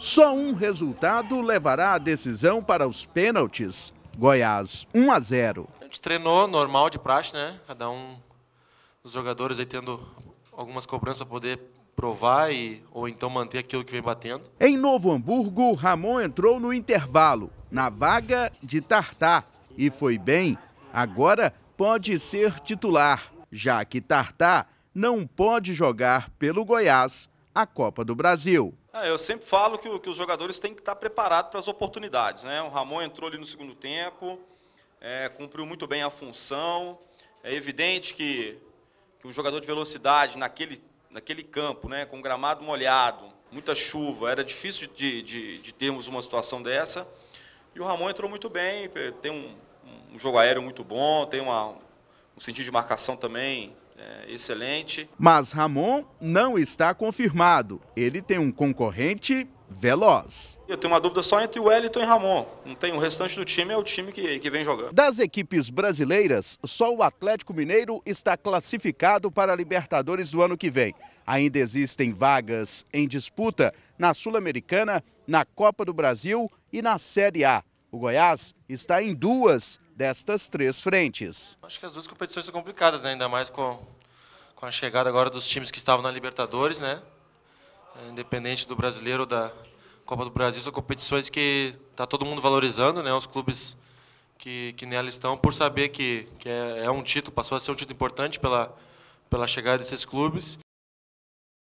Só um resultado levará a decisão para os pênaltis. Goiás 1 a 0. A gente treinou normal de praxe, né? Cada um dos jogadores aí tendo algumas cobranças para poder provar e, ou então manter aquilo que vem batendo. Em Novo Hamburgo, Ramon entrou no intervalo, na vaga de Tartá, e foi bem. Agora pode ser titular, já que Tartá não pode jogar pelo Goiás a Copa do Brasil. É, eu sempre falo que, que, os jogadores têm que estar preparados para as oportunidades. Né? O Ramon entrou ali no segundo tempo, é, cumpriu muito bem a função. É evidente que, que um jogador de velocidade naquele, naquele campo, né, com gramado molhado, muita chuva, era difícil de, de, de termos uma situação dessa. E o Ramon entrou muito bem, tem um, um jogo aéreo muito bom, tem uma, um sentido de marcação também é, excelente. Mas Ramon não está confirmado. Ele tem um concorrente veloz. Eu tenho uma dúvida só entre o Wellington e Ramon. Não tem o restante do time, é o time que, que vem jogando. Das equipes brasileiras, só o Atlético Mineiro está classificado para a Libertadores do ano que vem. Ainda existem vagas em disputa na Sul-Americana, na Copa do Brasil e na Série A. O Goiás está em duas destas três frentes. Acho que as duas competições são complicadas, né? ainda mais com, com a chegada agora dos times que estavam na Libertadores, né? É, independente do brasileiro ou da Copa do Brasil, são competições que está todo mundo valorizando, né? Os clubes que, que nela estão, por saber que, que é, é um título, passou a ser um título importante pela, pela chegada desses clubes.